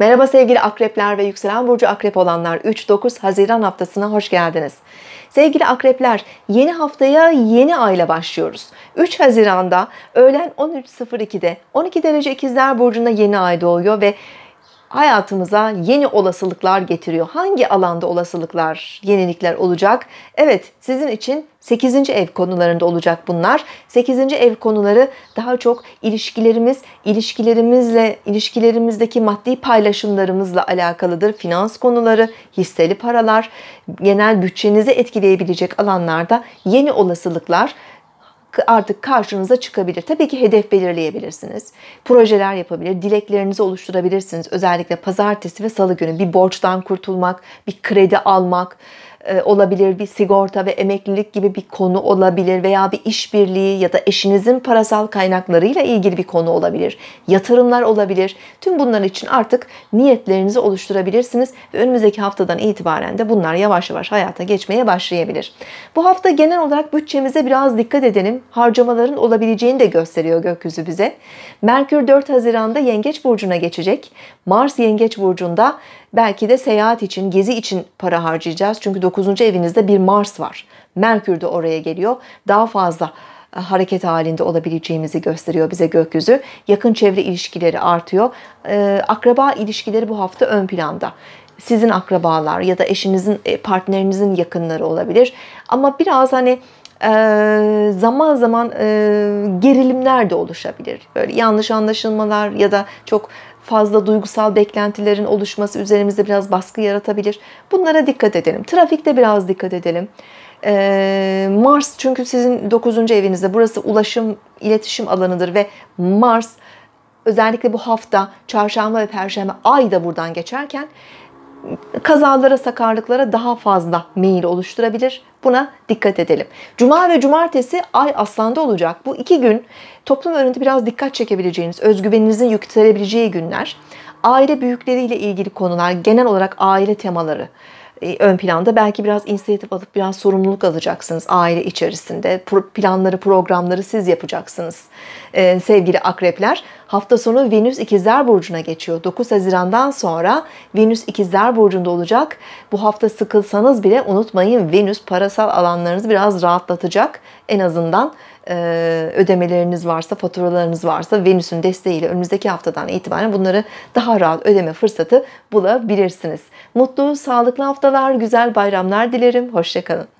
Merhaba sevgili akrepler ve yükselen burcu akrep olanlar 3-9 Haziran haftasına hoş geldiniz. Sevgili akrepler yeni haftaya yeni ayla başlıyoruz. 3 Haziran'da öğlen 13.02'de 12 derece ikizler burcunda yeni ay doğuyor ve hayatımıza yeni olasılıklar getiriyor. Hangi alanda olasılıklar, yenilikler olacak? Evet, sizin için 8. ev konularında olacak bunlar. 8. ev konuları daha çok ilişkilerimiz, ilişkilerimizle, ilişkilerimizdeki maddi paylaşımlarımızla alakalıdır. Finans konuları, hisseli paralar, genel bütçenizi etkileyebilecek alanlarda yeni olasılıklar artık karşınıza çıkabilir. Tabii ki hedef belirleyebilirsiniz. Projeler yapabilir, dileklerinizi oluşturabilirsiniz. Özellikle pazartesi ve salı günü bir borçtan kurtulmak, bir kredi almak, e, olabilir, bir sigorta ve emeklilik gibi bir konu olabilir veya bir işbirliği ya da eşinizin parasal kaynaklarıyla ilgili bir konu olabilir. Yatırımlar olabilir. Tüm bunlar için artık niyetlerinizi oluşturabilirsiniz ve önümüzdeki haftadan itibaren de bunlar yavaş yavaş hayata geçmeye başlayabilir. Bu hafta genel olarak bütçemize biraz dikkat edelim. Harcamaların olabileceğini de gösteriyor gökyüzü bize. Merkür 4 Haziran'da Yengeç burcuna geçecek. Mars Yengeç burcunda Belki de seyahat için, gezi için para harcayacağız. Çünkü 9. evinizde bir Mars var. Merkür de oraya geliyor. Daha fazla e, hareket halinde olabileceğimizi gösteriyor bize gökyüzü. Yakın çevre ilişkileri artıyor. E, akraba ilişkileri bu hafta ön planda sizin akrabalar ya da eşinizin e, partnerinizin yakınları olabilir. Ama biraz hani ee, zaman zaman e, gerilimler de oluşabilir. Böyle yanlış anlaşılmalar ya da çok fazla duygusal beklentilerin oluşması üzerimizde biraz baskı yaratabilir. Bunlara dikkat edelim. Trafikte biraz dikkat edelim. Ee, Mars çünkü sizin 9. evinizde burası ulaşım, iletişim alanıdır ve Mars özellikle bu hafta çarşamba ve perşembe ay da buradan geçerken kazalara, sakarlıklara daha fazla meyil oluşturabilir. Buna dikkat edelim. Cuma ve cumartesi ay aslanda olacak. Bu iki gün toplum önünde biraz dikkat çekebileceğiniz, özgüveninizin yükselebileceği günler. Aile büyükleriyle ilgili konular, genel olarak aile temaları, e, ön planda belki biraz inisiyatif alıp biraz sorumluluk alacaksınız aile içerisinde. planları, programları siz yapacaksınız. E, sevgili akrepler, hafta sonu Venüs İkizler Burcu'na geçiyor. 9 Haziran'dan sonra Venüs İkizler Burcu'nda olacak. Bu hafta sıkılsanız bile unutmayın Venüs parasal alanlarınızı biraz rahatlatacak. En azından e, ödemeleriniz varsa, faturalarınız varsa Venüs'ün desteğiyle önümüzdeki haftadan itibaren bunları daha rahat ödeme fırsatı bulabilirsiniz. Mutlu, sağlıklı haftalar, güzel bayramlar dilerim. Hoşçakalın.